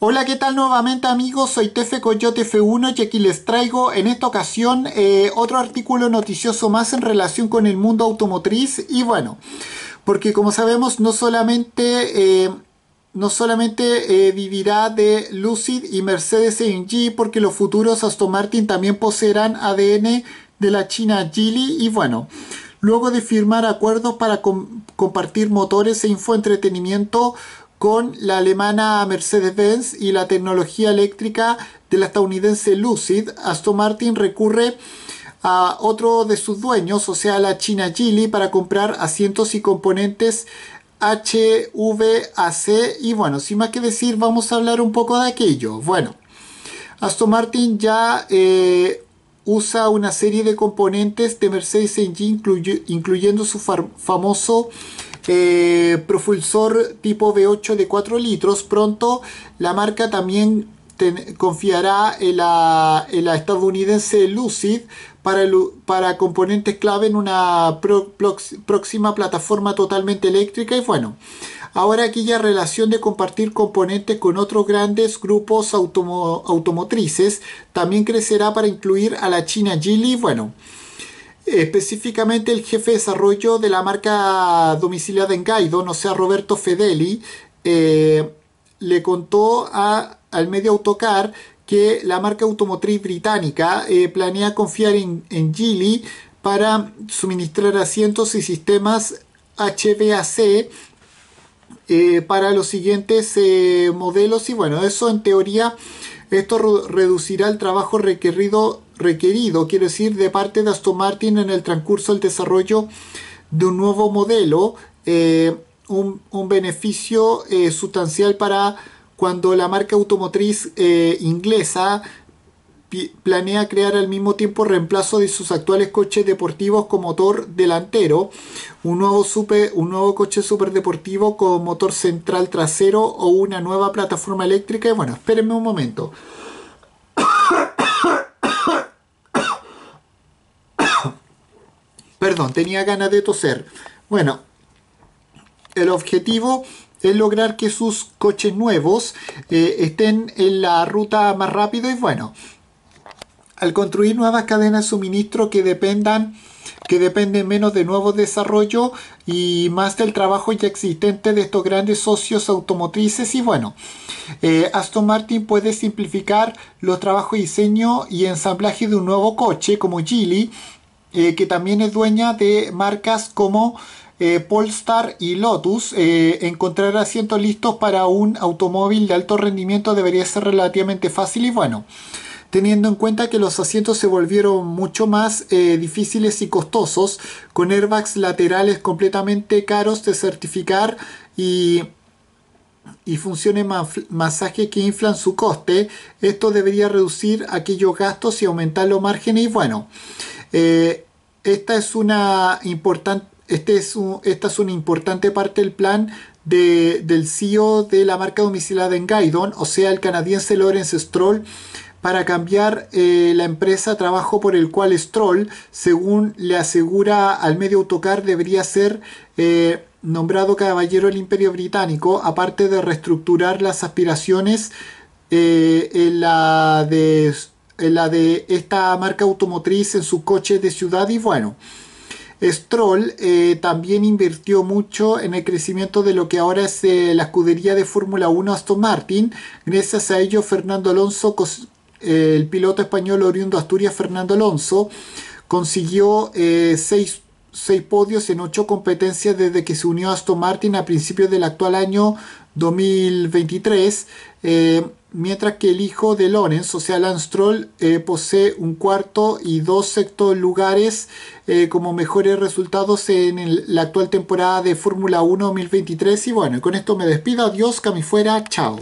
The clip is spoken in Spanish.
Hola, ¿qué tal nuevamente amigos? Soy Tefe Coyote F1 y aquí les traigo en esta ocasión eh, otro artículo noticioso más en relación con el mundo automotriz y bueno, porque como sabemos no solamente... Eh, no solamente eh, vivirá de Lucid y Mercedes AMG porque los futuros Aston Martin también poseerán ADN de la China Geely y bueno, luego de firmar acuerdos para compartir motores e infoentretenimiento con la alemana Mercedes-Benz y la tecnología eléctrica de la estadounidense Lucid, Aston Martin recurre a otro de sus dueños, o sea, la China Geely, para comprar asientos y componentes HVAC. Y bueno, sin más que decir, vamos a hablar un poco de aquello. Bueno, Aston Martin ya eh, usa una serie de componentes de Mercedes-Benz, incluyendo su famoso eh, profulsor tipo V8 de 4 litros. Pronto la marca también confiará en la, estadounidense Lucid para, componentes clave en una próxima plataforma totalmente eléctrica. Y bueno, ahora ya relación de compartir componentes con otros grandes grupos automotrices también crecerá para incluir a la China Geely. Bueno. Eh, específicamente el jefe de desarrollo de la marca domiciliada en Gaidon, o sea, Roberto Fedeli, eh, le contó a, al medio Autocar que la marca automotriz británica eh, planea confiar en, Gili Geely para suministrar asientos y sistemas HVAC para los siguientes modelos y bueno, eso en teoría esto reducirá el trabajo requerido requerido, quiero decir, de parte de Aston Martin en el transcurso del desarrollo de un nuevo modelo, eh, un, beneficio eh, sustancial para cuando la marca automotriz eh, inglesa planea crear al mismo tiempo reemplazo de sus actuales coches deportivos con motor delantero, un nuevo, super, un nuevo coche superdeportivo con motor central trasero o una nueva plataforma eléctrica. Y bueno, espérenme un momento. tenía ganas de toser. Bueno, el objetivo es lograr que sus coches nuevos eh, estén en la ruta más rápido y bueno, al construir nuevas cadenas de suministro que dependan que dependen menos de nuevo desarrollo y más del trabajo ya existente de estos grandes socios automotrices y bueno, eh, Aston Martin puede simplificar los trabajos de diseño y ensamblaje de un nuevo coche como Geely eh, que también es dueña de marcas como eh, Polestar y Lotus. Eh, encontrar asientos listos para un automóvil de alto rendimiento debería ser relativamente fácil y bueno. Teniendo en cuenta que los asientos se volvieron mucho más difíciles y costosos, con airbags laterales completamente caros de certificar y y funciones masaje que inflan su coste. Esto debería reducir aquellos gastos y aumentar los márgenes. Y bueno, eh, esta es una importante este esta es una importante parte del plan del CEO de la marca domiciliada en Gaidon, o sea, el canadiense Lawrence Stroll, para cambiar eh, la empresa trabajo por el cual Stroll, según le asegura al medio autocar, debería ser eh, nombrado caballero del Imperio Británico, aparte de reestructurar las aspiraciones en la de la de esta marca automotriz en su coche de ciudad y bueno. Stroll eh, también invirtió mucho en el crecimiento de lo que ahora es eh, la escudería de Fórmula 1 Aston Martin. Gracias a ello, Fernando Alonso, eh, el piloto español oriundo Asturias, Fernando Alonso, consiguió seis, seis, podios en ocho competencias desde que se unió a Aston Martin a principios del actual año 2023 mientras que el hijo de Lorenz, o sea, Lance Troll, eh, posee un cuarto y dos sextos lugares eh, como mejores resultados en la actual temporada de Fórmula 1 2023. Y bueno, con esto me despido, adiós, que fuera, chao.